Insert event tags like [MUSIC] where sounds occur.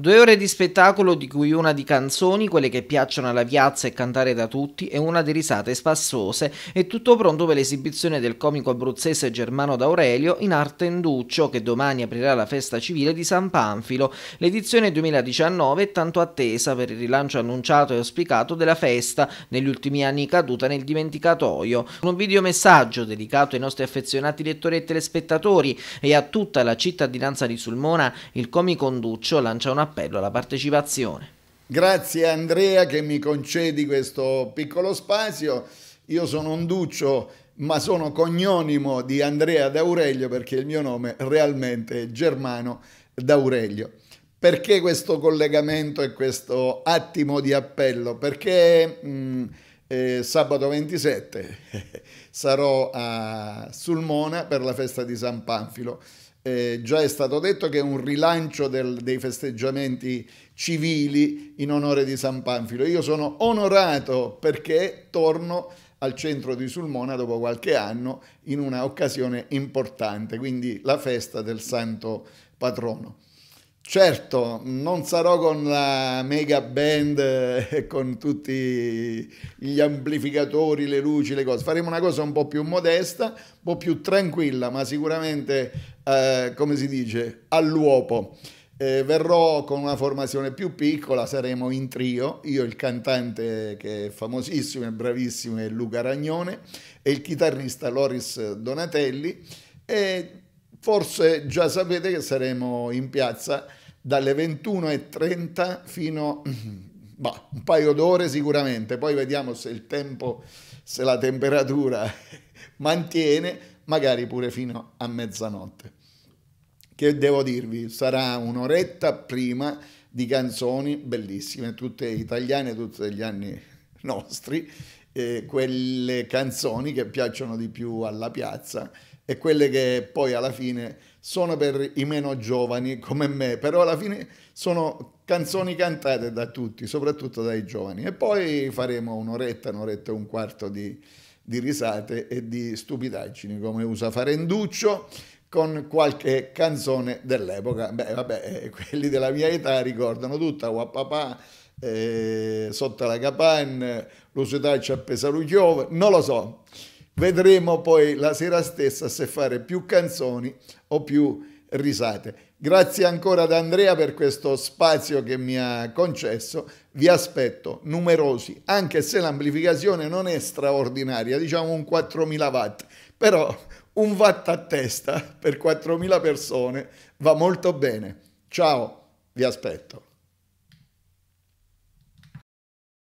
Due ore di spettacolo di cui una di canzoni, quelle che piacciono alla piazza e cantare da tutti, e una di risate spassose, e tutto pronto per l'esibizione del comico abruzzese Germano D'Aurelio in arte Induccio, che domani aprirà la festa civile di San Panfilo. L'edizione 2019 è tanto attesa per il rilancio annunciato e auspicato della festa, negli ultimi anni caduta nel dimenticatoio. Un videomessaggio dedicato ai nostri affezionati lettori e telespettatori e a tutta la cittadinanza di Sulmona, il comico Induccio lancia una appello alla partecipazione. Grazie Andrea che mi concedi questo piccolo spazio. Io sono Onduccio, ma sono cognonimo di Andrea D'Aurelio perché il mio nome realmente è Germano D'Aurelio. Perché questo collegamento e questo attimo di appello? Perché mh, mm, eh, sabato 27 [LAUGHS] sarò a Sulmona per la festa di San Panfilo eh, già è stato detto che è un rilancio del, dei festeggiamenti civili in onore di San Panfilo. Io sono onorato perché torno al centro di Sulmona dopo qualche anno in una occasione importante, quindi la festa del Santo Patrono. Certo, non sarò con la mega band [LAUGHS] e con tutti gli amplificatori, le luci, le cose. Faremo una cosa un po' più modesta, un po' più tranquilla, ma sicuramente, eh, come si dice, all'uopo. Eh, verrò con una formazione più piccola, saremo in trio, io il cantante che è famosissimo e bravissimo è Luca Ragnone e il chitarrista Loris Donatelli e Forse già sapete che saremo in piazza dalle 21.30 fino a [CLEARS THROAT] un paio d'ore sicuramente, poi vediamo se il tempo, se la temperatura [LAUGHS] mantiene, magari pure fino a mezzanotte. Che devo dirvi, sarà un'oretta prima di canzoni bellissime, tutte italiane, tutte degli anni nostri, eh, quelle canzoni che piacciono di più alla piazza e quelle che poi alla fine sono per i meno giovani come me, però alla fine sono canzoni cantate da tutti, soprattutto dai giovani. E poi faremo un'oretta, un'oretta e un quarto di, di risate e di stupidaggini, come usa Farenduccio, con qualche canzone dell'epoca. Beh, vabbè, eh, [LAUGHS] quelli della mia età ricordano tutta, Wappapà, eh, Sotto la Capanna, L'Usitaccia a Pesaruchiove, non lo so. Vedremo poi la sera stessa se fare più canzoni o più risate. Grazie ancora ad Andrea per questo spazio che mi ha concesso. Vi aspetto numerosi, anche se l'amplificazione non è straordinaria, diciamo un 4000 watt, però un watt a testa per 4000 persone va molto bene. Ciao, vi aspetto.